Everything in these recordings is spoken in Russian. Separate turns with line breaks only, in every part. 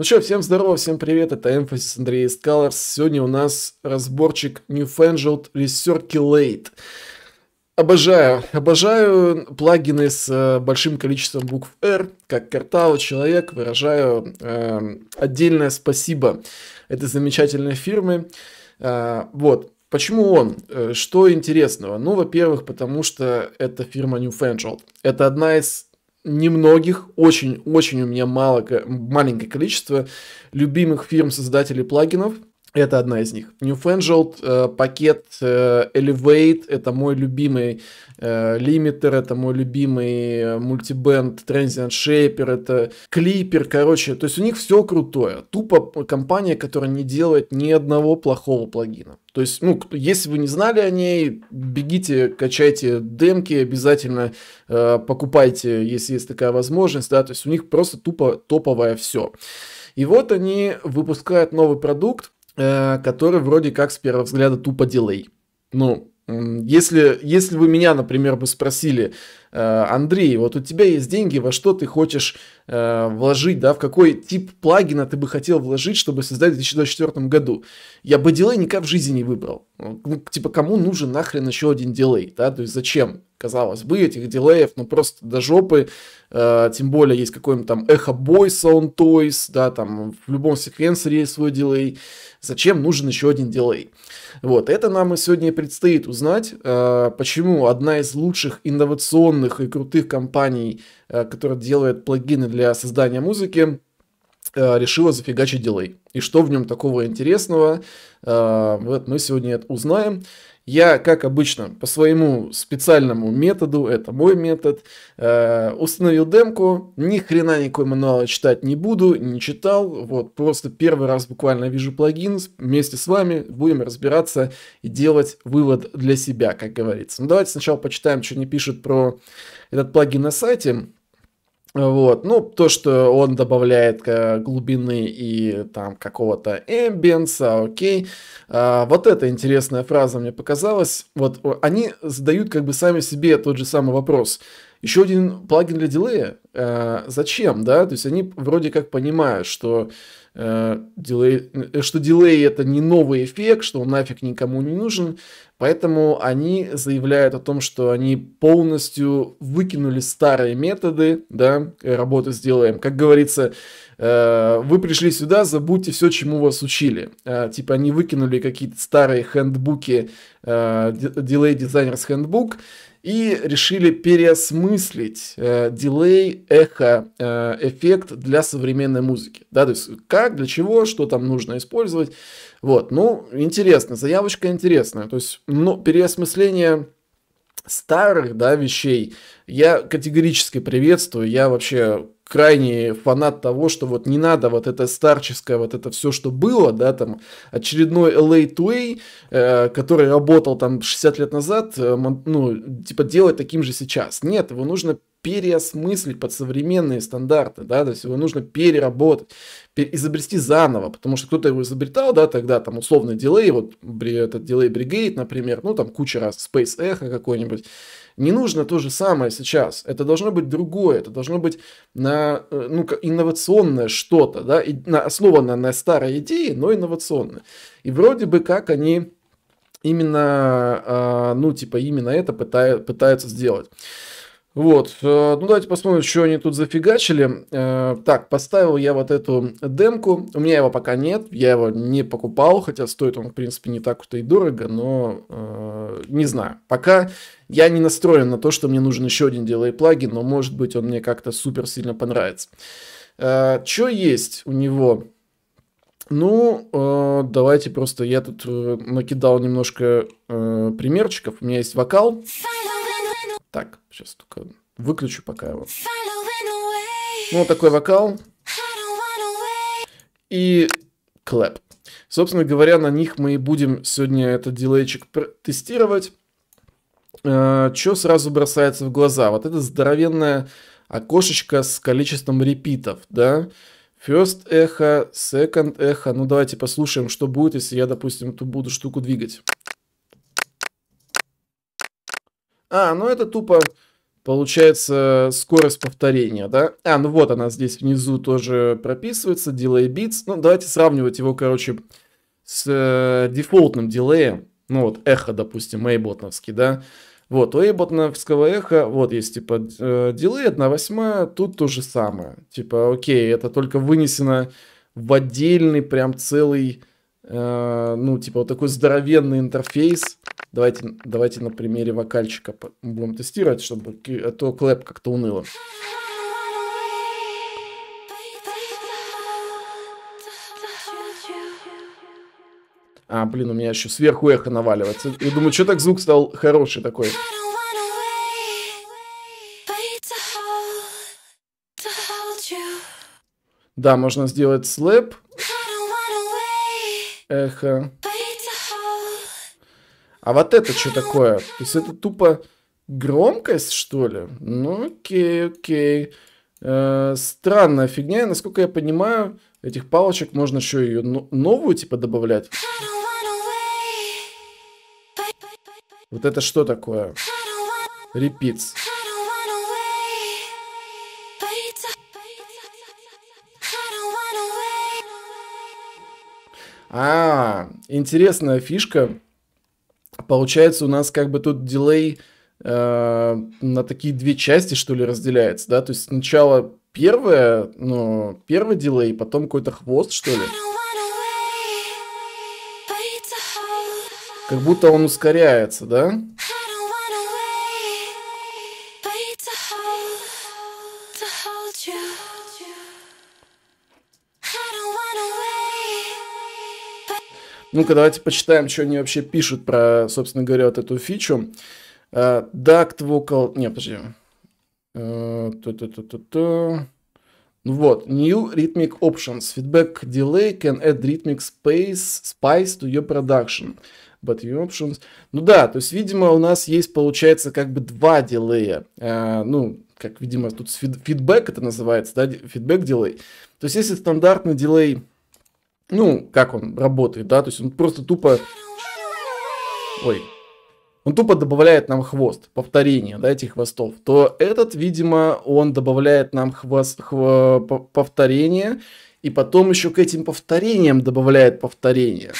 Ну что, всем здорово, всем привет, это Emphasis Андрей из Scalars. Сегодня у нас разборчик Newfangled Recirculate. Обожаю, обожаю плагины с э, большим количеством букв R, как картал, человек, выражаю э, отдельное спасибо этой замечательной фирмы. Э, вот, Почему он? Э, что интересного? Ну, во-первых, потому что это фирма Newfangled. Это одна из немногих, очень-очень у меня мало, маленькое количество любимых фирм-создателей плагинов – это одна из них. Newfangled, э, пакет э, Elevate, это мой любимый э, лимитер, это мой любимый э, мультибенд Transient Shaper, это клипер, короче, то есть у них все крутое. Тупо компания, которая не делает ни одного плохого плагина. То есть, ну, если вы не знали о ней, бегите, качайте демки, обязательно э, покупайте, если есть такая возможность, да, то есть у них просто тупо топовое все. И вот они выпускают новый продукт, Э, который вроде как с первого взгляда тупо дилей. Ну, если, если вы меня, например, бы спросили, э, Андрей, вот у тебя есть деньги, во что ты хочешь э, вложить, да, в какой тип плагина ты бы хотел вложить, чтобы создать в 2024 году. Я бы дилей никак в жизни не выбрал. Ну, типа, кому нужен нахрен еще один дилей, да, то есть зачем? казалось бы, этих дилеев, ну просто до жопы, э, тем более есть какой-нибудь там эхо бой Sound Toys, да, там в любом секвенсоре есть свой дилей, зачем нужен еще один дилей? Вот, это нам и сегодня предстоит узнать, э, почему одна из лучших инновационных и крутых компаний, э, которая делает плагины для создания музыки, э, решила зафигачить дилей. И что в нем такого интересного, э, вот мы сегодня это узнаем. Я, как обычно, по своему специальному методу, это мой метод, э, установил демку, ни хрена никакой мануала читать не буду, не читал, вот, просто первый раз буквально вижу плагин, вместе с вами будем разбираться и делать вывод для себя, как говорится. Ну, давайте сначала почитаем, что не пишет про этот плагин на сайте. Вот, ну, то, что он добавляет э, глубины и там какого-то эмбиенса, окей. А, вот эта интересная фраза мне показалась. Вот они задают как бы сами себе тот же самый вопрос. Еще один плагин для дилея. А, зачем, да? То есть они вроде как понимают, что э, дилей, что дилей это не новый эффект, что он нафиг никому не нужен. Поэтому они заявляют о том, что они полностью выкинули старые методы, да, работы сделаем. Как говорится, Э, вы пришли сюда, забудьте все, чему вас учили. Э, типа они выкинули какие-то старые хендбуки, э, Delay Designers Handbook, и решили переосмыслить дилей, эхо, эффект для современной музыки. Да, то есть как, для чего, что там нужно использовать. Вот, ну, интересно, заявочка интересная. То есть, ну, переосмысление старых, да, вещей я категорически приветствую. Я вообще крайний фанат того, что вот не надо вот это старческое, вот это все, что было, да, там очередной LA Tuay, э, который работал там 60 лет назад, э, ну, типа делать таким же сейчас. Нет, его нужно переосмыслить под современные стандарты, да, то есть его нужно переработать, изобрести заново, потому что кто-то его изобретал, да, тогда там условный дилей, вот бри этот дилей Бригейт, например, ну там куча раз, Space Echo какой-нибудь, не нужно то же самое сейчас. Это должно быть другое, это должно быть на, э, ну, инновационное что-то, да, и, на, основанное на старой идее, но инновационное. И вроде бы как они именно, а, ну, типа, именно это пытаются сделать. Вот, э, ну давайте посмотрим, что они тут зафигачили. Э, так, поставил я вот эту демку. У меня его пока нет, я его не покупал, хотя стоит он, в принципе, не так уж и дорого, но э, не знаю. Пока я не настроен на то, что мне нужен еще один DLA плагин, но может быть он мне как-то супер сильно понравится. Что есть у него? Ну, давайте просто я тут накидал немножко примерчиков. У меня есть вокал. Так, сейчас только выключу пока его. Ну, вот такой вокал. И клэп. Собственно говоря, на них мы и будем сегодня этот дилейчик тестировать. А, что сразу бросается в глаза? Вот это здоровенное окошечко с количеством репитов, да? First эхо, second эхо. Ну, давайте послушаем, что будет, если я, допустим, эту буду штуку двигать. А, ну это тупо, получается, скорость повторения, да? А, ну вот она здесь внизу тоже прописывается, delay bits. Ну, давайте сравнивать его, короче, с э, дефолтным дилеем. Ну вот, эхо, допустим, эйботновский, да? Вот, у эйботновского эха, вот есть, типа, э, дилей 1 восьмая, тут то же самое. Типа, окей, это только вынесено в отдельный прям целый, э, ну, типа, вот такой здоровенный интерфейс, Давайте, давайте на примере вокальчика будем тестировать, чтобы а то клэп как-то уныло. А, блин, у меня еще сверху эхо наваливается. Я думаю, что так звук стал хороший такой. Да, можно сделать слэп. Эхо. А вот это что такое? То есть это тупо громкость, что ли? Ну, окей, окей. Э, странная фигня. насколько я понимаю, этих палочек можно еще ее новую, типа, добавлять. Вот это что такое? Репиц. А, интересная фишка получается у нас как бы тут дилей э, на такие две части, что ли, разделяется, да? То есть сначала первое, ну, первый дилей, потом какой-то хвост, что ли. Как будто он ускоряется, да? Ну-ка, давайте почитаем, что они вообще пишут про, собственно говоря, вот эту фичу. Uh, duct Vocal... Не, подожди. Uh, ту -ту -ту вот, new rhythmic options. Feedback delay can add rhythmic space, spice to your production. But your options... Ну да, то есть, видимо, у нас есть, получается, как бы два дилея. Uh, э, ну, как, видимо, тут фид фидбэк это называется, да, фидбэк дилей. То есть, если стандартный дилей delay ну, как он работает, да, то есть он просто тупо... Ой. Он тупо добавляет нам хвост, повторение, да, этих хвостов. То этот, видимо, он добавляет нам хвост, хво, повторение, и потом еще к этим повторениям добавляет повторение.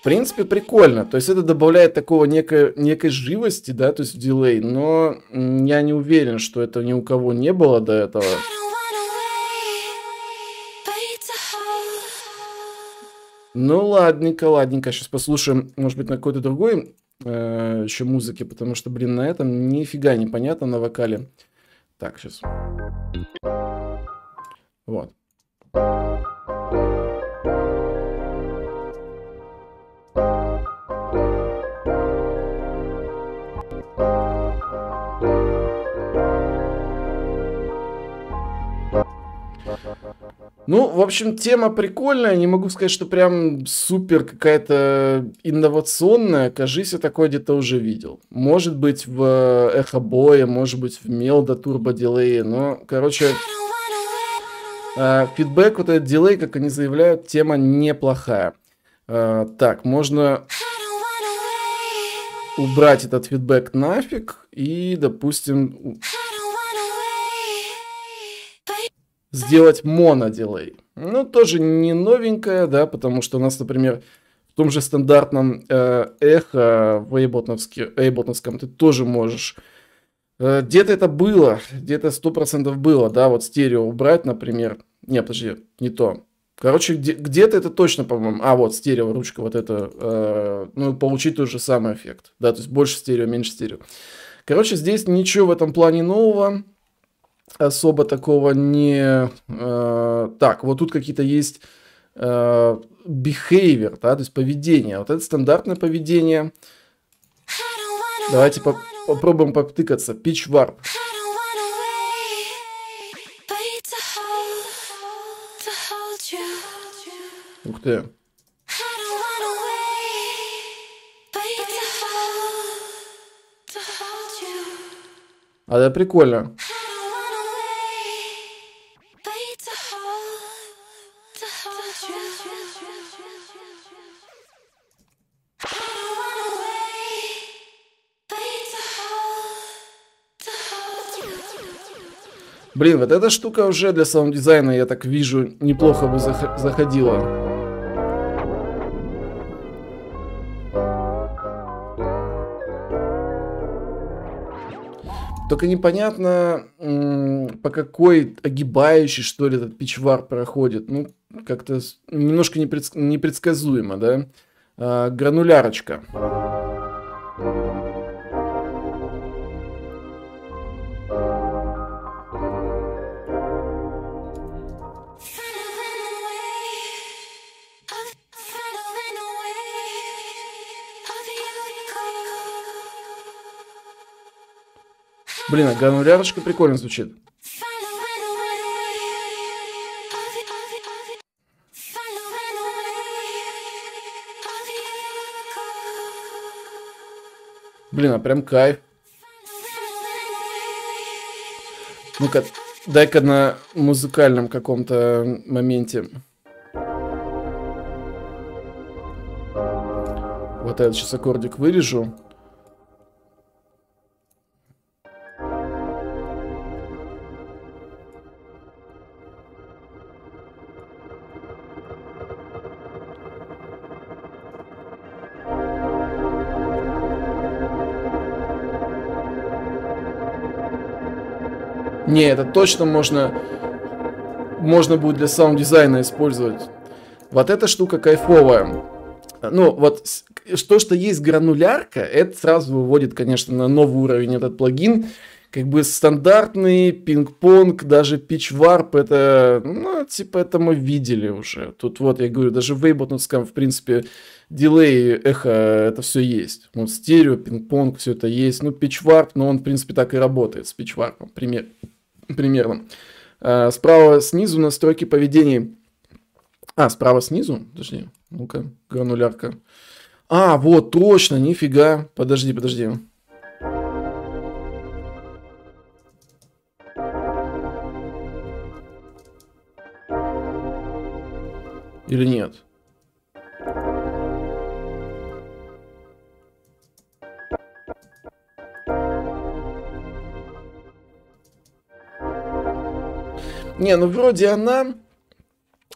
В принципе, прикольно. То есть это добавляет такого некой, некой живости, да, то есть в дилей, но я не уверен, что это ни у кого не было до этого. Ну, ладненько, ладненько. Сейчас послушаем, может быть, на какой-то другой э, еще музыке, потому что, блин, на этом нифига не понятно на вокале. Так, сейчас. Вот. Ну, в общем, тема прикольная. Не могу сказать, что прям супер какая-то инновационная. Кажись, я такое где-то уже видел. Может быть, в э, Эхо Эхобое, может быть, в Мелда Турбо Дилее. Но, короче, э, фидбэк, вот этот дилей, как они заявляют, тема неплохая. Э, так, можно убрать этот фидбэк нафиг и, допустим, сделать монодилей. Ну, тоже не новенькая, да, потому что у нас, например, в том же стандартном э, эхо в эйботновском ты тоже можешь... Э, где-то это было, где-то процентов было, да, вот стерео убрать, например. Не, подожди, не то. Короче, где- где-то это точно, по-моему... А, вот, стерео, ручка вот это. Э, ну, получить тот же самый эффект, да, то есть больше стерео, меньше стерео. Короче, здесь ничего в этом плане нового особо такого не... Э, так, вот тут какие-то есть э, behavior, да, то есть поведение. Вот это стандартное поведение. Давайте по попробуем потыкаться. Pitch Warp. Ух ты. А да, прикольно. Блин, вот эта штука уже для саунд-дизайна, я так вижу, неплохо бы зах заходила. Только непонятно, по какой огибающей что ли, этот пичвар проходит. Ну, как-то немножко непредс непредсказуемо, да? А, гранулярочка. Гранулярочка. Блин, а гранулярочка прикольно звучит. Блин, а прям кайф. Ну-ка, дай-ка на музыкальном каком-то моменте. Вот этот сейчас аккордик вырежу. Не, это точно можно, можно будет для саунд-дизайна использовать. Вот эта штука кайфовая. Ну, вот то, что есть гранулярка, это сразу выводит, конечно, на новый уровень этот плагин. Как бы стандартный пинг-понг, даже пич-варп, это, ну, типа, это мы видели уже. Тут вот, я говорю, даже в Abletonском, в принципе, дилей, эхо, это все есть. Вот стерео, пинг-понг, все это есть. Ну, пич-варп, но он, в принципе, так и работает с пич-варпом, пример примерно. А, справа снизу настройки поведения. А, справа снизу? Подожди, ну-ка, гранулярка. А, вот, точно, нифига. Подожди, подожди. Или нет? Не, ну вроде она...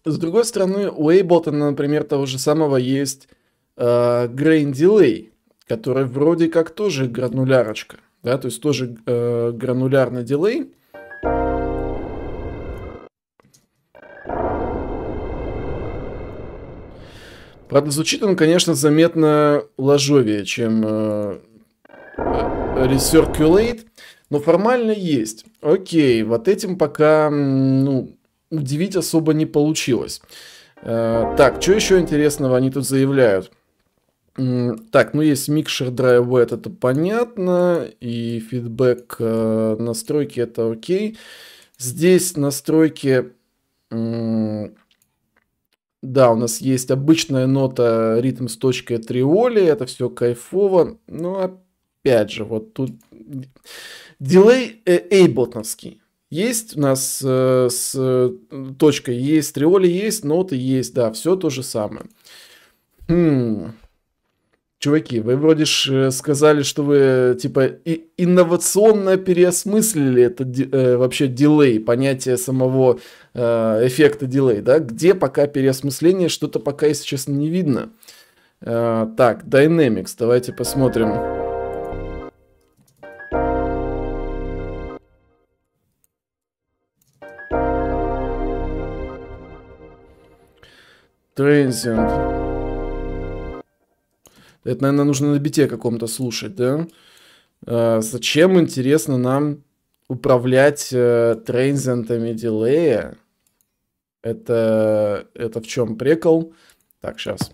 С другой стороны, у Ableton, например, того же самого есть э, Grain Delay, который вроде как тоже гранулярочка, да, то есть тоже э, гранулярный дилей. Правда, звучит он, конечно, заметно ложовее, чем э, э Recirculate. Но формально есть. Окей, вот этим пока, ну, удивить особо не получилось. Э, так, что еще интересного они тут заявляют? Так, ну есть микшер DriveWet, это понятно, и фидбэк э, настройки это окей. Здесь настройки, э, да, у нас есть обычная нота ритм с точкой триоли, это все кайфово, но ну, опять же, вот тут Дилей эйботновский. Есть у нас э, с э, точкой, есть триоли, есть ноты, есть, да, все то же самое. Хм. Чуваки, вы вроде ж э, сказали, что вы типа и, инновационно переосмыслили это э, вообще дилей, понятие самого э, эффекта дилей, да? Где пока переосмысление, что-то пока, если честно, не видно. Э, так, Dynamics, давайте посмотрим. Трансient. Это, наверное, нужно на бите каком-то слушать, да? Э, зачем, интересно, нам управлять э, дилея? Это, это в чем прикол? Так, сейчас.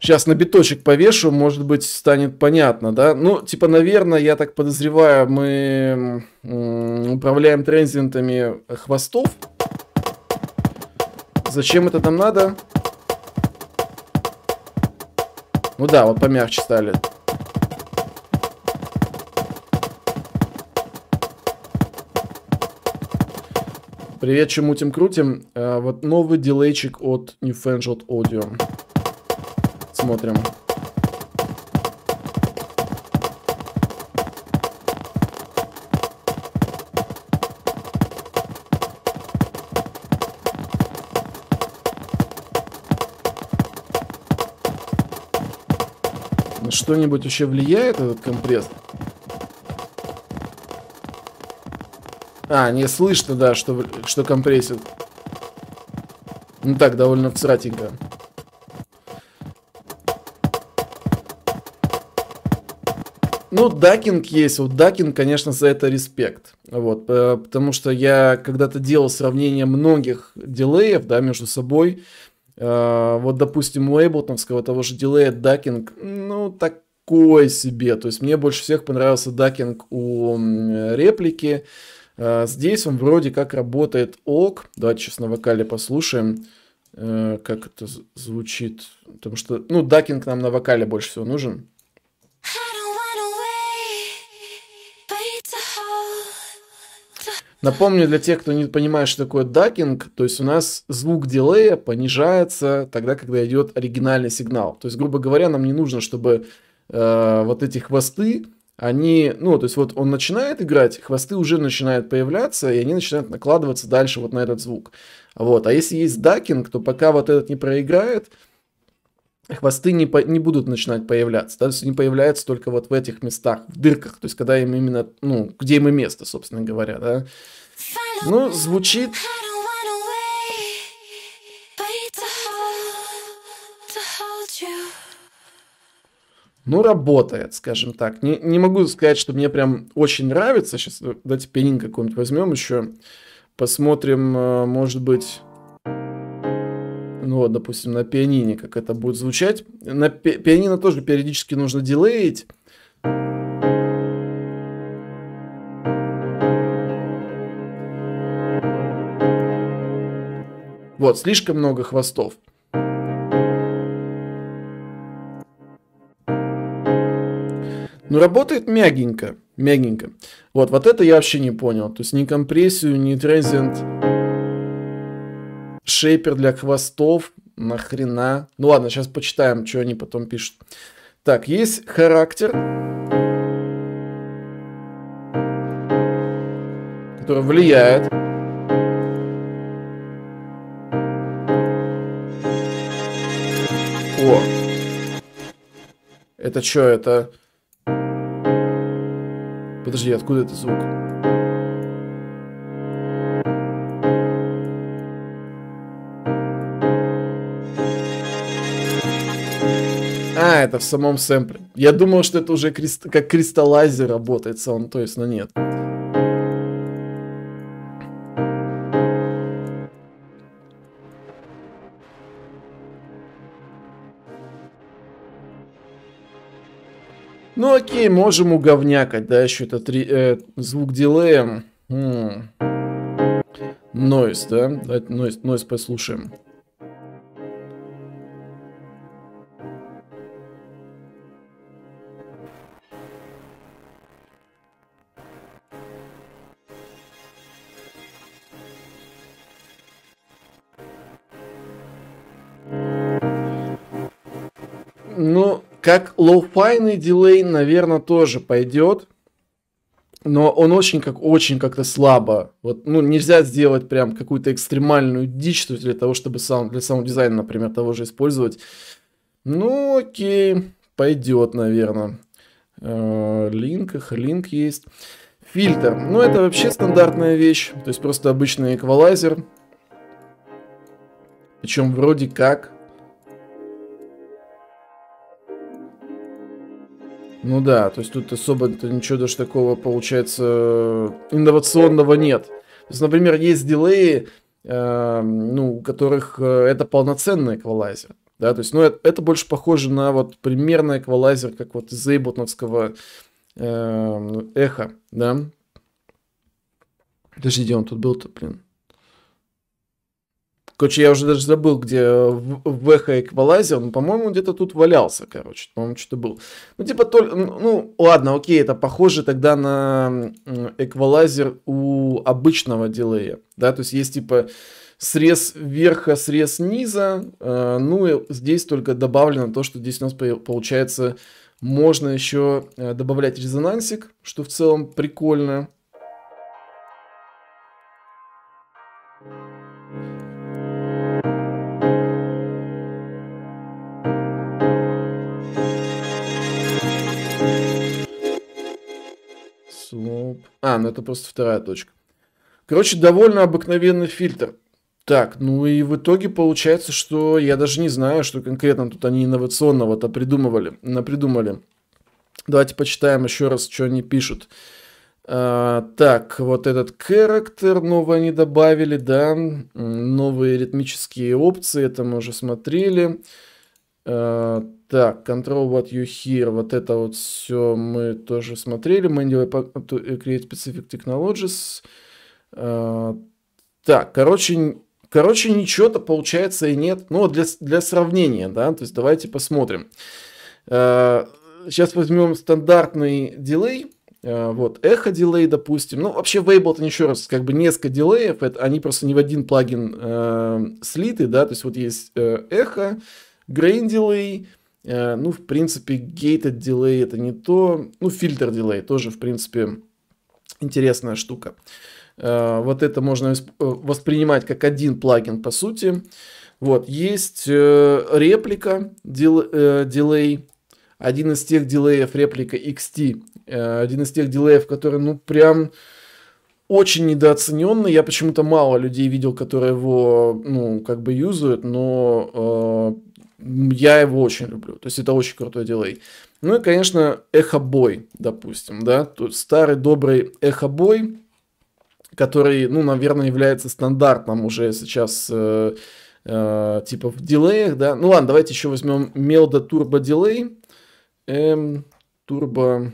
Сейчас на биточек повешу, может быть, станет понятно, да? Ну, типа, наверное, я так подозреваю, мы управляем трензентами хвостов. Зачем это нам надо? Ну да, вот помягче стали. Привет, чемутим крутим. А, вот новый дилейчик от Newfangled Audio. Смотрим. что-нибудь вообще влияет этот компресс? А, не слышно, да, что, что компрессит. Ну так, довольно всратенько. Ну, дакинг есть. Вот дакинг, конечно, за это респект. Вот, э, потому что я когда-то делал сравнение многих дилеев, да, между собой. Э, вот, допустим, у Эйблтонского того же дилея дакинг, ну, такой себе. То есть мне больше всех понравился дакинг у реплики. Э, здесь он вроде как работает ок. Давайте сейчас на вокале послушаем, э, как это звучит. Потому что, ну, дакинг нам на вокале больше всего нужен. Напомню для тех, кто не понимает, что такое дакинг, то есть у нас звук дилея понижается тогда, когда идет оригинальный сигнал. То есть, грубо говоря, нам не нужно, чтобы э, вот эти хвосты, они, ну, то есть вот он начинает играть, хвосты уже начинают появляться, и они начинают накладываться дальше вот на этот звук. Вот, а если есть дакинг, то пока вот этот не проиграет, хвосты не, по, не будут начинать появляться, да, то есть они появляются только вот в этих местах, в дырках, то есть когда им именно, ну, где им и место, собственно говоря, да. Ну, звучит... Ну, работает, скажем так. Не, не могу сказать, что мне прям очень нравится. Сейчас давайте пенинг какой-нибудь возьмем еще. Посмотрим, э, может быть ну вот, допустим, на пианине, как это будет звучать. На пи пианино тоже периодически нужно дилеить. Вот, слишком много хвостов. Но ну, работает мягенько, мягенько. Вот, вот это я вообще не понял. То есть ни компрессию, ни трезент шейпер для хвостов. Нахрена? Ну ладно, сейчас почитаем, что они потом пишут. Так, есть характер. Который влияет. О. Это что, это... Подожди, откуда этот звук? это в самом сэмпле. Я думал, что это уже крист... как кристаллайзер работает саунд, то есть, но нет. Ну окей, можем уговнякать, да, еще это три, э, звук дилея. Нойс, да? Давайте нойс, нойс послушаем. Ну, как лоу-файный дилей, наверное, тоже пойдет. Но он очень как очень как-то слабо. Вот, ну, нельзя сделать прям какую-то экстремальную дичь для того, чтобы сам, для саунд-дизайна, например, того же использовать. Ну, окей, пойдет, наверное. Линк, э, линк есть. Фильтр. Ну, это вообще стандартная вещь. То есть просто обычный эквалайзер. Причем вроде как Ну да, то есть тут особо-то ничего даже такого, получается, инновационного нет. То есть, например, есть дилеи, э, ну, у которых э, это полноценный эквалайзер. Да, то есть, ну, это, это больше похоже на вот примерный эквалайзер, как вот из Эйботновского э, эм, эхо, да. Подожди, где он тут был-то, блин? Короче, я уже даже забыл, где в эквалайзер, но, по-моему, где-то тут валялся, короче, по-моему, что-то был. Ну, типа, только, ну, ладно, окей, это похоже тогда на эквалайзер у обычного дилея, да, то есть есть, типа, срез верха, срез низа, э, ну, и здесь только добавлено то, что здесь у нас получается можно еще э, добавлять резонансик, что в целом прикольно. ну это просто вторая точка. Короче, довольно обыкновенный фильтр. Так, ну и в итоге получается, что я даже не знаю, что конкретно тут они инновационного-то придумывали, напридумали. Давайте почитаем еще раз, что они пишут. А, так, вот этот характер новый они добавили, да, новые ритмические опции, это мы уже смотрели. Э, так, Control What You Hear, вот это вот все мы тоже смотрели. Manual э, Create Specific Technologies. Э, так, короче, короче ничего-то получается и нет. Ну, для, для сравнения, да, то есть давайте посмотрим. Сейчас возьмем стандартный дилей. Вот, эхо дилей, допустим. Ну, вообще в Ableton, еще раз, как бы несколько дилеев, это, они просто не в один плагин э, слиты, да, то есть вот есть э, эхо, Grain Delay, э, ну, в принципе, Gated Delay это не то. Ну, фильтр дилей тоже, в принципе, интересная штука. Э, вот это можно э, воспринимать как один плагин, по сути. Вот, есть реплика дилей, один из тех дилеев реплика XT, один из тех дилеев, который, ну, прям очень недооцененный. Я почему-то мало людей видел, которые его, ну, как бы юзают, но я его очень люблю. То есть это очень крутой дилей. Ну и, конечно, эхобой, допустим, да, тут старый добрый эхобой, который, ну, наверное, является стандартным уже сейчас э, э, типа в дилеях, да. Ну ладно, давайте еще возьмем Мелда Turbo Delay, М, Turbo,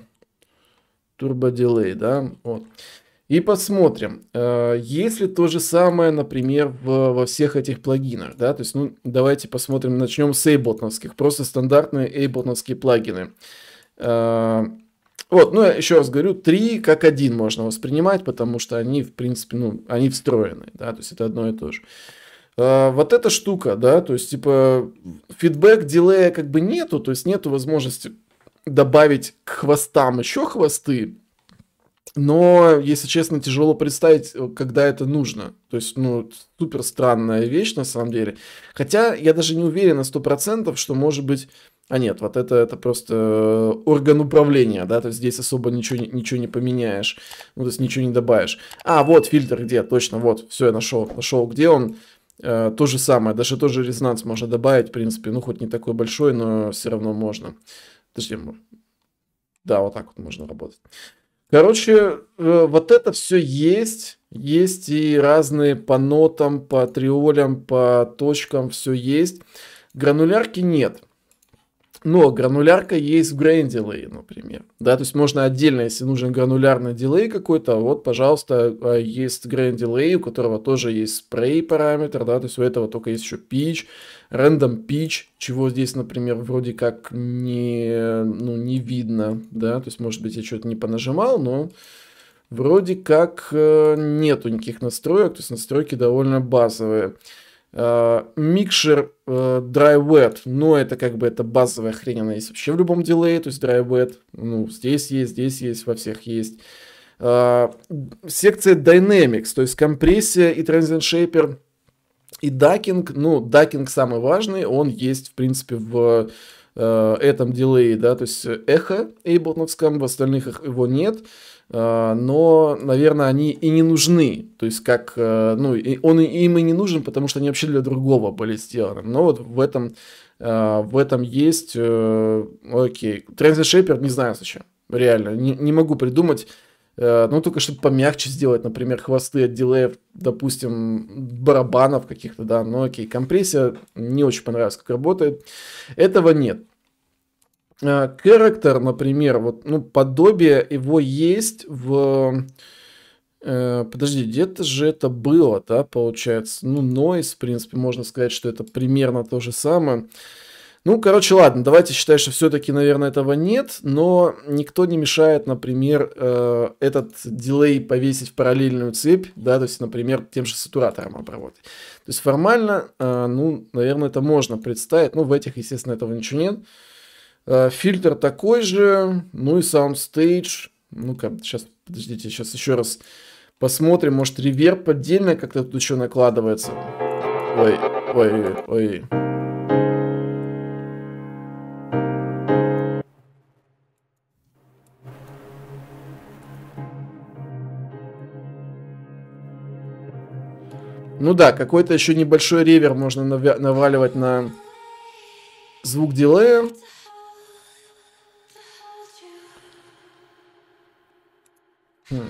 Turbo Delay, да, вот. И посмотрим, э, если то же самое, например, в, во всех этих плагинах, да, то есть, ну, давайте посмотрим, начнем с эйботновских, просто стандартные эйботновские плагины. Э, вот, ну, я еще раз говорю, три как один можно воспринимать, потому что они, в принципе, ну, они встроены, да, то есть это одно и то же. Э, вот эта штука, да, то есть, типа, фидбэк дилея как бы нету, то есть нету возможности добавить к хвостам еще хвосты, но, если честно, тяжело представить, э, когда это нужно. То есть, ну, супер странная вещь на самом деле. Хотя я даже не уверен на 100%, что может быть... А нет, вот это, это просто э, орган управления, да, то есть здесь особо ничего, ничего не поменяешь, ну, то есть ничего не добавишь. А, вот фильтр где, точно, вот, все, я нашел, нашел, где он. Э, то же самое, даже тоже резонанс можно добавить, в принципе, ну, хоть не такой большой, но все равно можно. Подожди, да, вот так вот можно работать. Короче, э, вот это все есть. Есть и разные по нотам, по триолям, по точкам все есть. Гранулярки нет. Но гранулярка есть в Grand Delay, например. Да, то есть можно отдельно, если нужен гранулярный дилей какой-то, вот, пожалуйста, а, есть Grand Delay, у которого тоже есть спрей параметр, да, то есть у этого только есть еще pitch, Random пич, чего здесь, например, вроде как не, ну, не видно, да, то есть, может быть, я что-то не понажимал, но вроде как э, нету никаких настроек, то есть настройки довольно базовые. Э, микшер uh, Dry Wet, но это как бы это базовая хрень, она есть вообще в любом дилее, то есть Dry ну, здесь есть, здесь есть, во всех есть. Uh, секция Dynamics, то есть компрессия и Transient Shaper – и дакинг, ну, дакинг самый важный, он есть, в принципе, в э, этом дилее, да, то есть э, эхо эйблтоновском, в остальных их его нет, э, но, наверное, они и не нужны, то есть как, э, ну, и, он им и не нужен, потому что они вообще для другого были сделаны, но вот в этом, э, в этом есть, э, окей, Transit Shaper не знаю зачем, реально, не, не могу придумать, Э, ну, только чтобы помягче сделать, например, хвосты от дилеев, допустим, барабанов каких-то, да, но окей, компрессия не очень понравилась, как работает, этого нет. Э, Character, например, вот, ну, подобие его есть в... Э, подожди, где-то же это было, да, получается? Ну, Noise, в принципе, можно сказать, что это примерно то же самое. Ну, короче, ладно, давайте считать, что все-таки, наверное, этого нет, но никто не мешает, например, э, этот дилей повесить в параллельную цепь, да, то есть, например, тем же сатуратором обработать. То есть формально, э, ну, наверное, это можно представить, но ну, в этих, естественно, этого ничего нет. Э, фильтр такой же, ну и саундстейдж, ну-ка, сейчас, подождите, сейчас еще раз посмотрим, может, реверб отдельно как-то тут еще накладывается. Ой, ой, ой, ой. Ну да, какой-то еще небольшой ревер можно наваливать на звук дилея. Хм.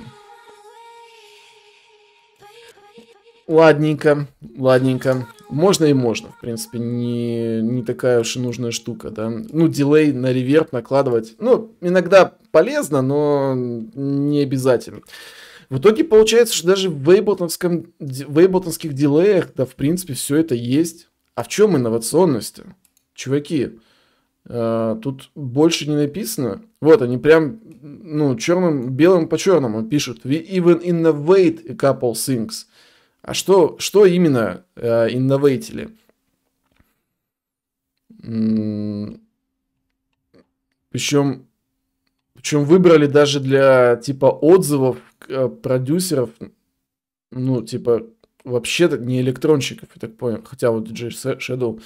Ладненько, ладненько. Можно и можно, в принципе, не, не такая уж и нужная штука, да. Ну, дилей на реверб накладывать, ну, иногда полезно, но не обязательно. В итоге получается, что даже в, вейботонском, дилеях, да, в принципе, все это есть. А в чем инновационность? -то? Чуваки, э, тут больше не написано. Вот они прям, ну, черным, белым по черному пишут. We even innovate a couple things. А что, что именно э, инновейтили? Причем, причем выбрали даже для типа отзывов Э, продюсеров, ну, типа, вообще то не электронщиков, я так понял. Хотя вот DJ Shadow...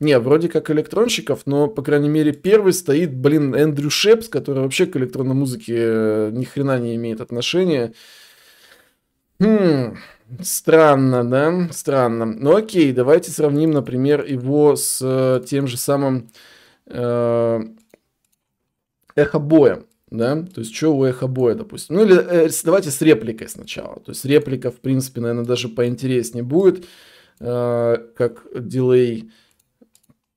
Не, вроде как электронщиков, но, по крайней мере, первый стоит, блин, Эндрю Шепс, который вообще к электронной музыке э, ни хрена не имеет отношения. Хм, странно, да? Странно. Ну окей, давайте сравним, например, его с э, тем же самым э, эхобоем да, то есть что у боя, допустим, ну или э, давайте с репликой сначала, то есть реплика, в принципе, наверное, даже поинтереснее будет, э, как дилей,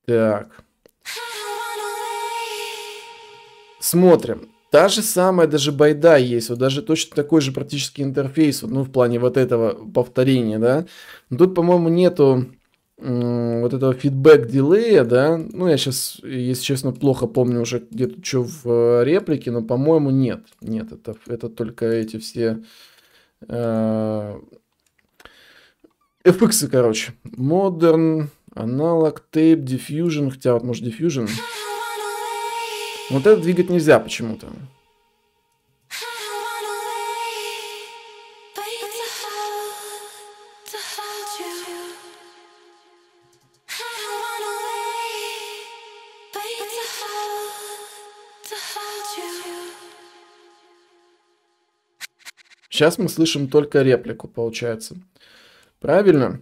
так, смотрим, та же самая даже байда есть, вот даже точно такой же практически интерфейс, вот, ну в плане вот этого повторения, да, Но тут, по-моему, нету вот этого фидбэк-дилея, да, ну, я сейчас, если честно, плохо помню уже где-то что в э, реплике, но, по-моему, нет. Нет, это, это только эти все э, FX, короче. Modern, Analog, Tape, Diffusion, хотя вот, может, Diffusion. Вот это двигать нельзя почему-то. Сейчас мы слышим только реплику, получается. Правильно?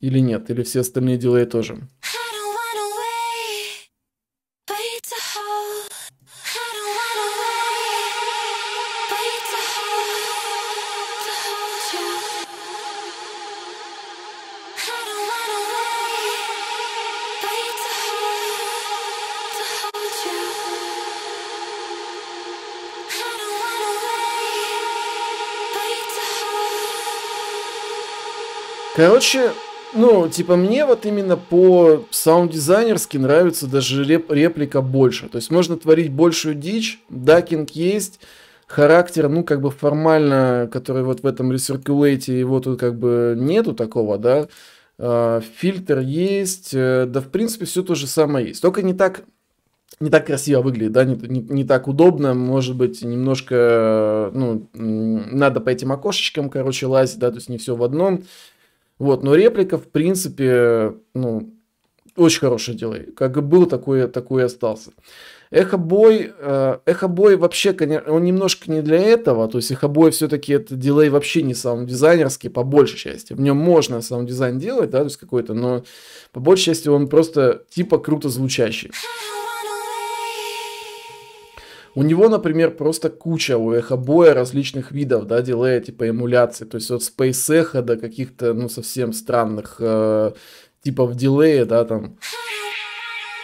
Или нет? Или все остальные дилей тоже? Короче, ну, типа, мне вот именно по саунд-дизайнерски нравится даже реп реплика больше. То есть можно творить большую дичь, дакинг есть, характер, ну, как бы формально, который вот в этом ресиркулейте, его тут как бы нету такого, да, а, фильтр есть, э, да, в принципе, все то же самое есть. Только не так не так красиво выглядит, да, не, не, не так удобно, может быть, немножко, ну, надо по этим окошечкам, короче, лазить, да, то есть не все в одном, вот, но реплика, в принципе, ну, очень хорошее дилей, Как и был, такой, такой и остался. Эхо бой, э, эхо бой вообще, конечно, он немножко не для этого. То есть эхо бой все-таки это дилей вообще не саунд-дизайнерский, по большей части. В нем можно саунд-дизайн делать, да, то есть какой-то, но по большей части он просто типа круто звучащий. У него, например, просто куча у эхо боя различных видов, да, дилея типа эмуляции, то есть от Space Echo до каких-то, ну, совсем странных э, типов дилея, да, там,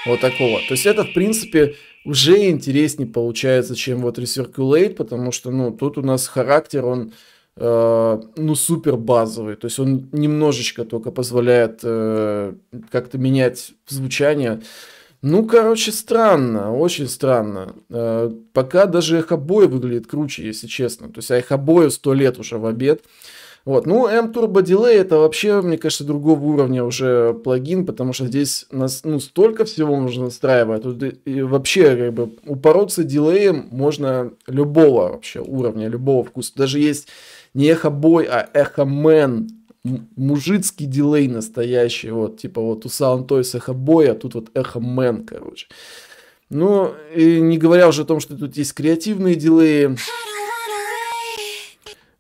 вот такого. То есть это, в принципе, уже интереснее получается, чем вот Recirculate, потому что, ну, тут у нас характер, он, э, ну, супер базовый. То есть он немножечко только позволяет э, как-то менять звучание. Ну, короче, странно, очень странно. Э, пока даже Эхобой выглядит круче, если честно. То есть, а Эхобою 100 лет уже в обед. Вот. Ну, M Turbo Delay это вообще, мне кажется, другого уровня уже плагин, потому что здесь нас, ну, столько всего можно настраивать. Тут и вообще, как бы, упороться дилеем можно любого вообще уровня, любого вкуса. Даже есть не эхо а эхо мен мужицкий дилей настоящий, вот, типа вот у Саундтойс Эхо Боя, тут вот Эхо Мэн, короче. Ну, и не говоря уже о том, что тут есть креативные дилеи,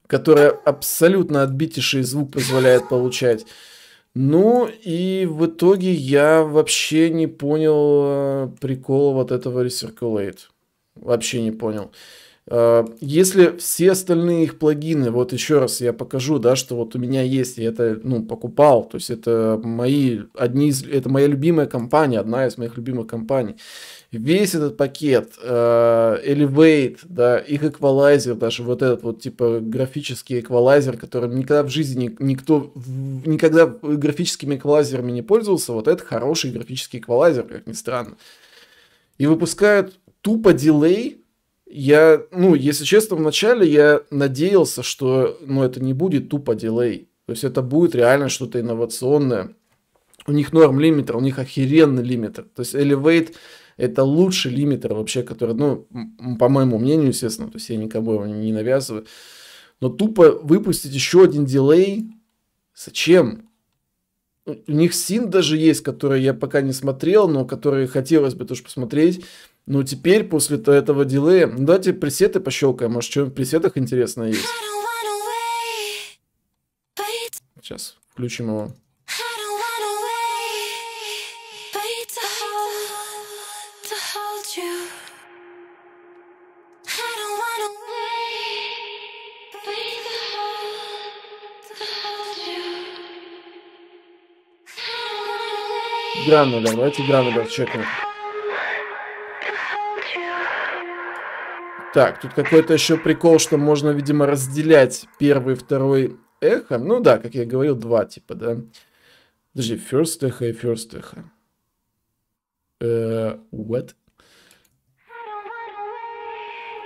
которые абсолютно отбитейший звук позволяет получать. Ну и в итоге я вообще не понял э, прикола вот этого Recirculate. Вообще не понял. Э, если все остальные их плагины, вот еще раз я покажу, да, что вот у меня есть, я это, ну, покупал, то есть это мои, одни из, это моя любимая компания, одна из моих любимых компаний. Весь этот пакет, э, Elevate, да, их эквалайзер, даже вот этот вот, типа, графический эквалайзер, которым никогда в жизни никто, никогда графическими эквалайзерами не пользовался, вот это хороший графический эквалайзер, как ни странно. И выпускают тупо дилей, я, ну, если честно, вначале я надеялся, что, ну, это не будет тупо дилей. То есть это будет реально что-то инновационное. У них норм лимитер, у них охеренный лимитер. То есть Elevate это лучший лимитер вообще, который, ну, по моему мнению, естественно, то есть я никому его не навязываю. Но тупо выпустить еще один дилей, зачем? У них син даже есть, который я пока не смотрел, но который хотелось бы тоже посмотреть. Ну, теперь, после этого дилея... Ну, давайте пресеты пощелкаем. Может, что в пресетах интересно есть. Сейчас включим его. Грануля, давайте грануля чекнем. Так, тут какой-то еще прикол, что можно, видимо, разделять первый, второй эхо. Ну да, как я говорил, два типа, да. Подожди, first эхо и first эхо. Uh, what?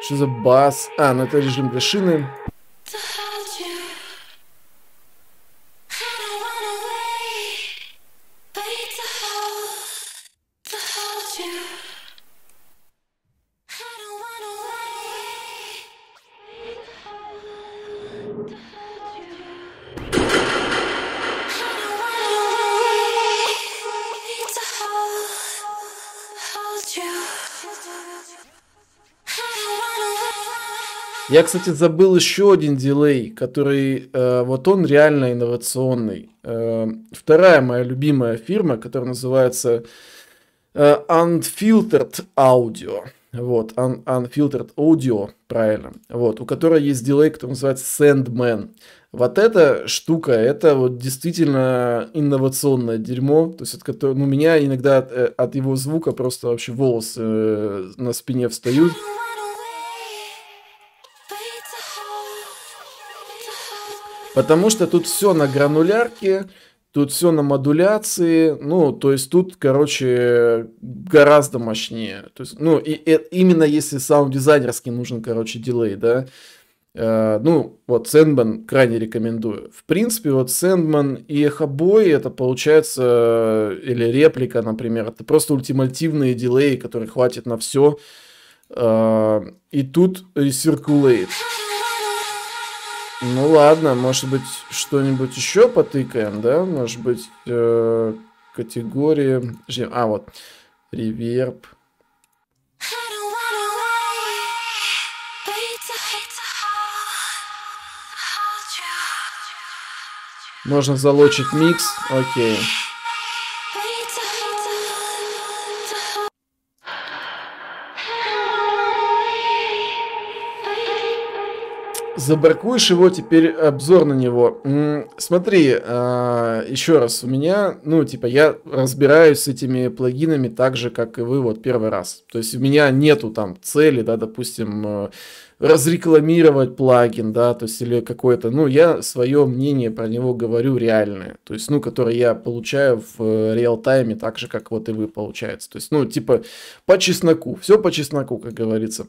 Что за бас? А, ну это режим для шины. Я, кстати, забыл еще один дилей, который э, вот он реально инновационный. Э, вторая моя любимая фирма, которая называется э, Unfiltered Audio. Вот, un Unfiltered Audio, правильно. Вот, у которой есть дилей, который называется Sandman. Вот эта штука, это вот действительно инновационное дерьмо. То есть, от которого, ну, у меня иногда от, э, от его звука просто вообще волосы э, на спине встают. Потому что тут все на гранулярке, Тут все на модуляции, ну, то есть тут, короче, гораздо мощнее. То есть, ну, и, и именно если саунд-дизайнерский нужен, короче, дилей, да, э, ну, вот Sandman крайне рекомендую. В принципе, вот Sandman и Echo Boy это получается, э, или реплика, например, это просто ультимативные дилеи, которые хватит на все. Э, и тут Recirculate. Ну ладно, может быть, что-нибудь еще потыкаем, да? Может быть, э, категории... А, вот. Реверб. Можно залочить микс. Окей. Okay. Забракуешь его, теперь обзор на него. Смотри, а, еще раз, у меня, ну, типа, я разбираюсь с этими плагинами так же, как и вы, вот первый раз. То есть у меня нету там цели, да, допустим, э, разрекламировать плагин, да, то есть или какое-то, ну, я свое мнение про него говорю реальное, то есть, ну, которое я получаю в э, реал-тайме так же, как вот и вы, получается. То есть, ну, типа, по чесноку, все по чесноку, как говорится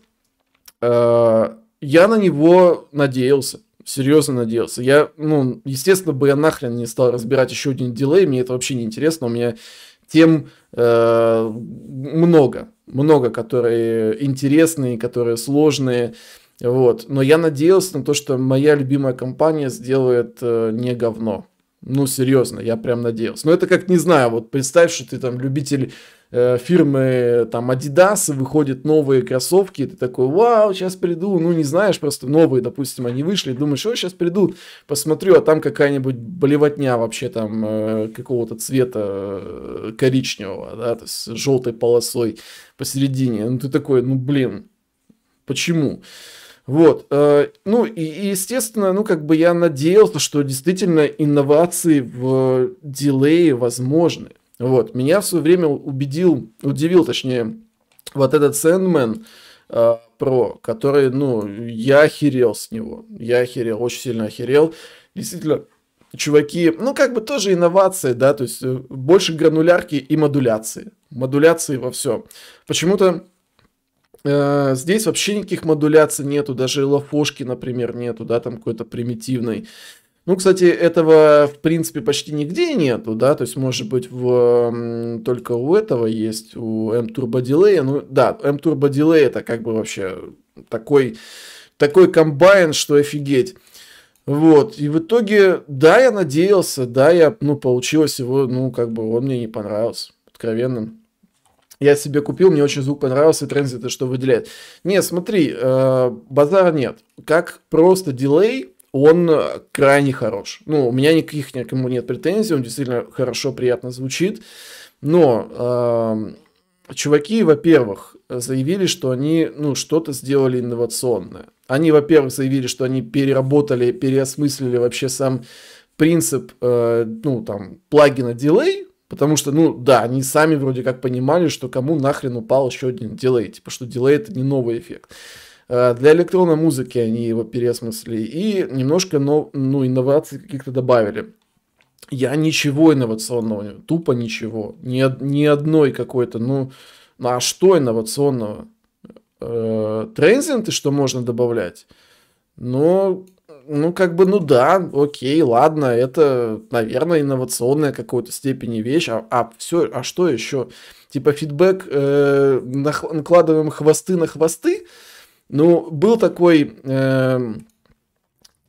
а, я на него надеялся. Серьезно надеялся. Я, ну, естественно, бы я нахрен не стал разбирать еще один дилей, мне это вообще не интересно, у меня тем э, много, много, которые интересные, которые сложные, вот. Но я надеялся на то, что моя любимая компания сделает э, не говно. Ну, серьезно, я прям надеялся. Но это как, не знаю, вот представь, что ты там любитель Э, фирмы там Adidas выходят новые кроссовки, ты такой, вау, сейчас приду, ну не знаешь, просто новые, допустим, они вышли, думаешь, о, сейчас приду, посмотрю, а там какая-нибудь болевотня вообще там э, какого-то цвета э, коричневого, да, то есть с желтой полосой посередине, ну ты такой, ну блин, почему? Вот, ну и, естественно, ну как бы я надеялся, что действительно инновации в дилее возможны. Вот. Меня в свое время убедил, удивил, точнее, вот этот Сэндмен, э, про, который, ну, я охерел с него. Я охерел, очень сильно охерел. Действительно, чуваки, ну, как бы тоже инновации, да, то есть э, больше гранулярки и модуляции. Модуляции во всем. Почему-то э, здесь вообще никаких модуляций нету, даже лофошки, например, нету, да, там какой-то примитивный. Ну, кстати, этого, в принципе, почти нигде нету, да, то есть, может быть, в, только у этого есть, у M-Turbo Delay, ну, да, M-Turbo Delay это как бы вообще такой, такой комбайн, что офигеть. Вот, и в итоге, да, я надеялся, да, я, ну, получилось его, ну, как бы он мне не понравился, откровенно. Я себе купил, мне очень звук понравился, транзиты что выделяет. Не, смотри, э, базара нет. Как просто дилей, он э, крайне хорош. Ну, у меня никаких ни к нет претензий, он действительно хорошо, приятно звучит. Но э, чуваки, во-первых, заявили, что они, ну, что-то сделали инновационное. Они, во-первых, заявили, что они переработали, переосмыслили вообще сам принцип, э, ну, там, плагина Delay, потому что, ну, да, они сами вроде как понимали, что кому нахрен упал еще один дилей, типа, что дилей это не новый эффект. Э, для электронной музыки они его переосмыслили и немножко но, ну, инноваций каких-то добавили. Я ничего инновационного, тупо ничего, ни, ни одной какой-то, ну, ну а что инновационного? Э, трензенты, что можно добавлять? Ну, ну, как бы, ну да, окей, ладно, это, наверное, инновационная какой-то степени вещь, а, а все, а что еще? Типа фидбэк, э, накладываем хвосты на хвосты, ну, был такой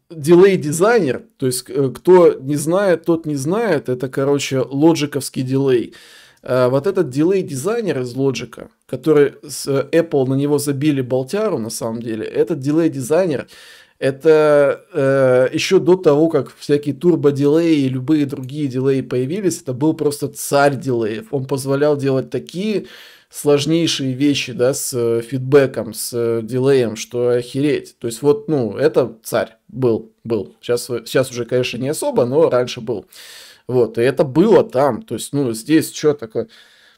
дилей-дизайнер, эм, то есть э, кто не знает, тот не знает, это, короче, лоджиковский дилей. Э, вот этот дилей-дизайнер из лоджика, который с э, Apple на него забили болтяру, на самом деле, этот дилей-дизайнер, это э, еще до того, как всякие турбо-дилеи и любые другие дилеи появились, это был просто царь дилеев. Он позволял делать такие сложнейшие вещи, да, с э, фидбэком, с э, дилеем, что охереть. То есть вот, ну, это царь был, был. Сейчас, э, сейчас уже, конечно, не особо, но раньше был. Вот, и это было там. То есть, ну, здесь что такое?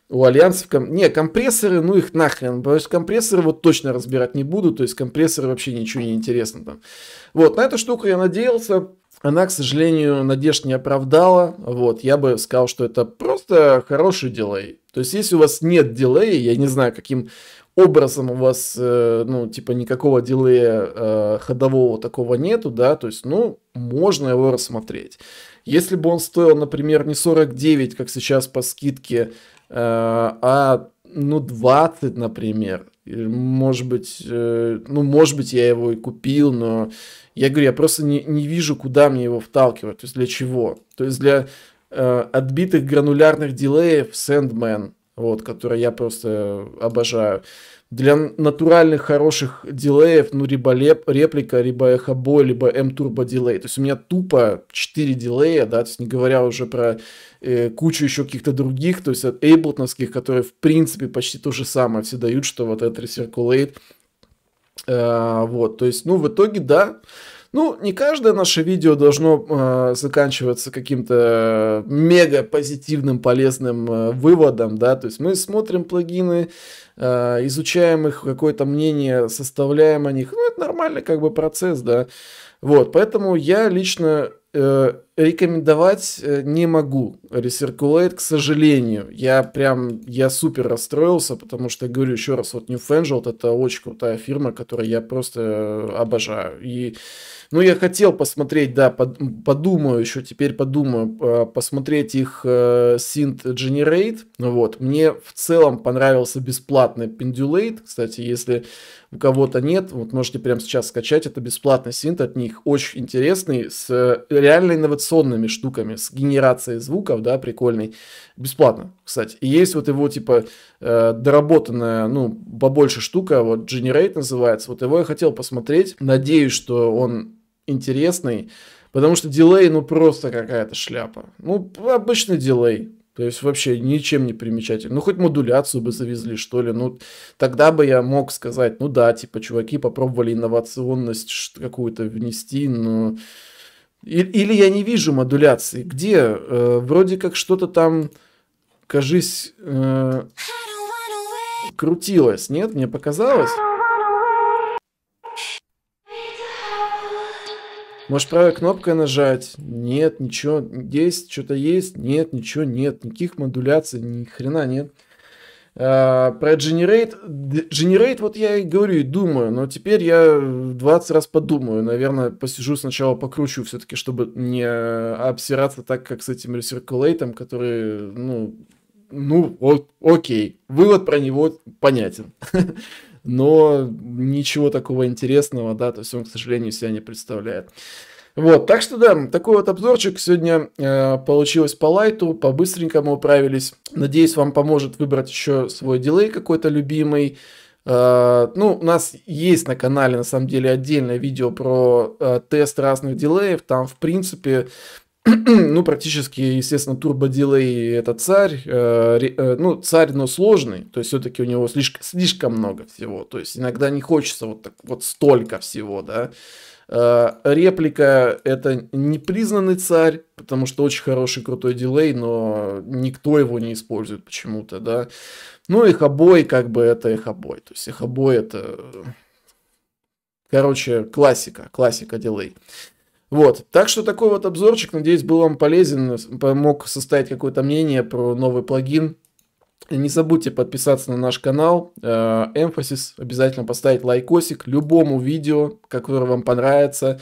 У альянсов... Ком... Не, компрессоры, ну их нахрен. Потому что компрессоры вот точно разбирать не буду. То есть компрессоры вообще ничего не интересно там. Вот, на эту штуку я надеялся она, к сожалению, надежд не оправдала. Вот, я бы сказал, что это просто хороший дилей. То есть, если у вас нет дилея, я не знаю, каким образом у вас, э, ну, типа, никакого дилея э, ходового такого нету, да, то есть, ну, можно его рассмотреть. Если бы он стоил, например, не 49, как сейчас по скидке, э, а, ну, 20, например, может быть, э, ну, может быть, я его и купил, но я говорю, я просто не, не вижу, куда мне его вталкивать, то есть для чего. То есть для э, отбитых гранулярных дилеев Sandman, вот, которые я просто обожаю. Для натуральных хороших дилеев, ну, либо леп, реплика, либо эхобой, либо m турбо дилей. То есть у меня тупо 4 дилея, да, то есть не говоря уже про э, кучу еще каких-то других, то есть от эйблтонских, которые в принципе почти то же самое все дают, что вот этот Recirculate Э, вот, то есть, ну, в итоге, да. Ну, не каждое наше видео должно э, заканчиваться каким-то мега позитивным, полезным э, выводом, да, то есть мы смотрим плагины, э, изучаем их, какое-то мнение составляем о них, ну, это нормальный как бы процесс, да, вот, поэтому я лично э, рекомендовать э, не могу Recirculate, к сожалению. Я прям, я супер расстроился, потому что, говорю еще раз, вот Newfangled это очень крутая фирма, которую я просто э, обожаю. И, ну, я хотел посмотреть, да, под, подумаю еще, теперь подумаю, э, посмотреть их Synth Generate, ну вот. Мне в целом понравился бесплатный Pendulate, кстати, если у кого-то нет, вот можете прямо сейчас скачать, это бесплатный синт от них, очень интересный, с реальной инновационным сонными штуками, с генерацией звуков, да, прикольный. Бесплатно, кстати. И есть вот его, типа, э, доработанная, ну, побольше штука, вот Generate называется. Вот его я хотел посмотреть. Надеюсь, что он интересный. Потому что дилей, ну, просто какая-то шляпа. Ну, обычный дилей. То есть вообще ничем не примечательный. Ну, хоть модуляцию бы завезли, что ли. Ну, тогда бы я мог сказать, ну да, типа, чуваки попробовали инновационность какую-то внести, но или я не вижу модуляции, где э, вроде как что-то там, кажись, э, крутилось, нет? Мне показалось. Может, правой кнопкой нажать. Нет, ничего. Есть, что-то есть. Нет, ничего нет. Никаких модуляций, ни хрена нет. Э, про Generate, Generate вот я и говорю, и думаю, но теперь я 20 раз подумаю. Наверное, посижу сначала, покручу все-таки, чтобы не э, обсираться так, как с этим Recirculate, который, ну, ну, вот, окей, вывод про него понятен. Но ничего такого интересного, да, то есть он, к сожалению, себя не представляет. Вот, так что да, такой вот обзорчик сегодня э, получилось по лайту, по-быстренькому управились. Надеюсь, вам поможет выбрать еще свой дилей какой-то любимый. Э, ну, у нас есть на канале, на самом деле, отдельное видео про э, тест разных дилеев. Там, в принципе, ну, практически, естественно, турбо дилей это царь, э, э, ну, царь, но сложный, то есть все-таки у него слишком, слишком много всего, то есть иногда не хочется вот так вот столько всего, да, Э, реплика — это непризнанный царь, потому что очень хороший крутой дилей, но никто его не использует почему-то, да. Ну, эхобой, как бы, это эхобой. То есть эхобой — это... Короче, классика, классика дилей. Вот, так что такой вот обзорчик, надеюсь, был вам полезен, помог составить какое-то мнение про новый плагин. Не забудьте подписаться на наш канал, эмфасис, обязательно поставить лайкосик любому видео, которое вам понравится.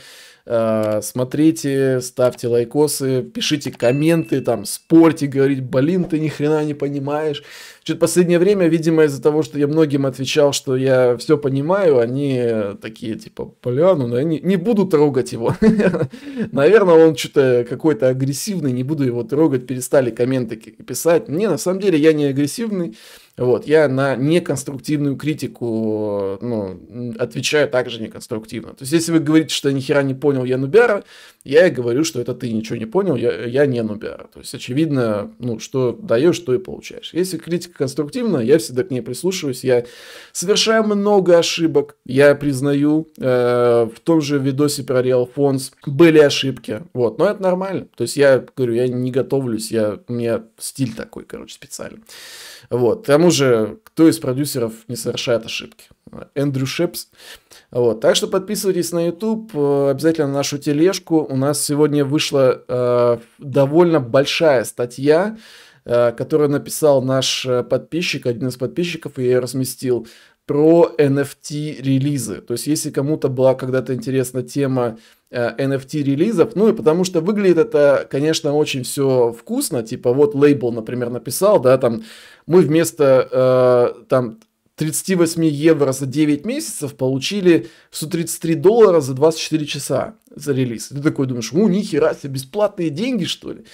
Э, смотрите, ставьте лайкосы, пишите комменты, там, спорьте, говорите, блин, ты ни хрена не понимаешь. Что-то последнее время, видимо, из-за того, что я многим отвечал, что я все понимаю, они такие, типа, бля, ну, я не, не буду трогать его. Наверное, он что-то какой-то агрессивный, не буду его трогать, перестали комменты писать. Не, на самом деле, я не агрессивный, вот, я на неконструктивную критику ну, отвечаю также неконструктивно. То есть, если вы говорите, что я нихера не понял, я нубиара, я и говорю, что это ты ничего не понял, я, я не нубиара. То есть, очевидно, ну, что даешь, то и получаешь. Если критика конструктивна, я всегда к ней прислушиваюсь, я совершаю много ошибок, я признаю, э, в том же видосе про Real Fonts были ошибки, вот, но это нормально. То есть, я говорю, я не готовлюсь, я, у меня стиль такой, короче, специально. Вот. К тому же, кто из продюсеров не совершает ошибки? Эндрю Шепс. Вот. Так что подписывайтесь на YouTube, э, обязательно на нашу тележку. У нас сегодня вышла э, довольно большая статья, э, которую написал наш э, подписчик, один из подписчиков, и я ее разместил про NFT-релизы. То есть, если кому-то была когда-то интересна тема NFT-релизов, э, ну и потому что выглядит это, конечно, очень все вкусно, типа вот лейбл, например, написал, да, там мы вместо э, там 38 евро за 9 месяцев получили 133 доллара за 24 часа за релиз. Ты такой думаешь, у, нихера себе, бесплатные деньги, что ли?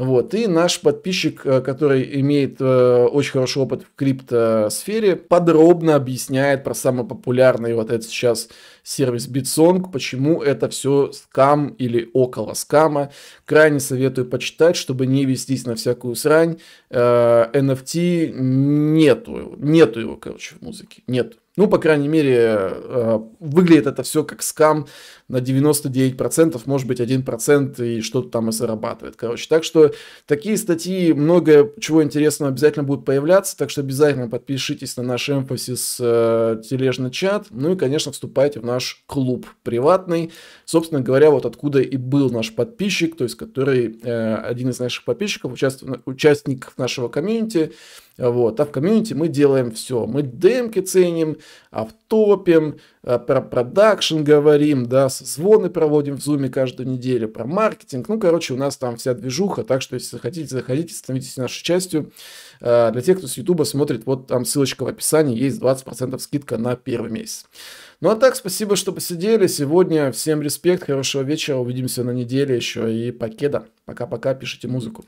Вот. И наш подписчик, э, который имеет э, очень хороший опыт в криптосфере, подробно объясняет про самый популярный вот этот сейчас сервис BitSong, почему это все скам или около скама. Крайне советую почитать, чтобы не вестись на всякую срань. NFT э, нету, нету его, короче, в музыке, нету. Ну, по крайней мере, э, выглядит это все как скам на 99%, может быть, 1% и что-то там и зарабатывает. Короче, так что такие статьи, много чего интересного обязательно будут появляться, так что обязательно подпишитесь на наш эмфасис тележный чат, ну и, конечно, вступайте в наш клуб приватный. Собственно говоря, вот откуда и был наш подписчик, то есть который э, один из наших подписчиков, участник нашего комьюнити, вот. А в комьюнити мы делаем все. Мы демки ценим, автопим, а, про продакшн говорим, да, звоны проводим в зуме каждую неделю, про маркетинг. Ну, короче, у нас там вся движуха, так что если хотите, заходите, становитесь нашей частью. А, для тех, кто с Ютуба смотрит, вот там ссылочка в описании, есть 20% скидка на первый месяц. Ну а так, спасибо, что посидели. Сегодня всем респект, хорошего вечера, увидимся на неделе еще и покеда. Пока-пока, пишите музыку.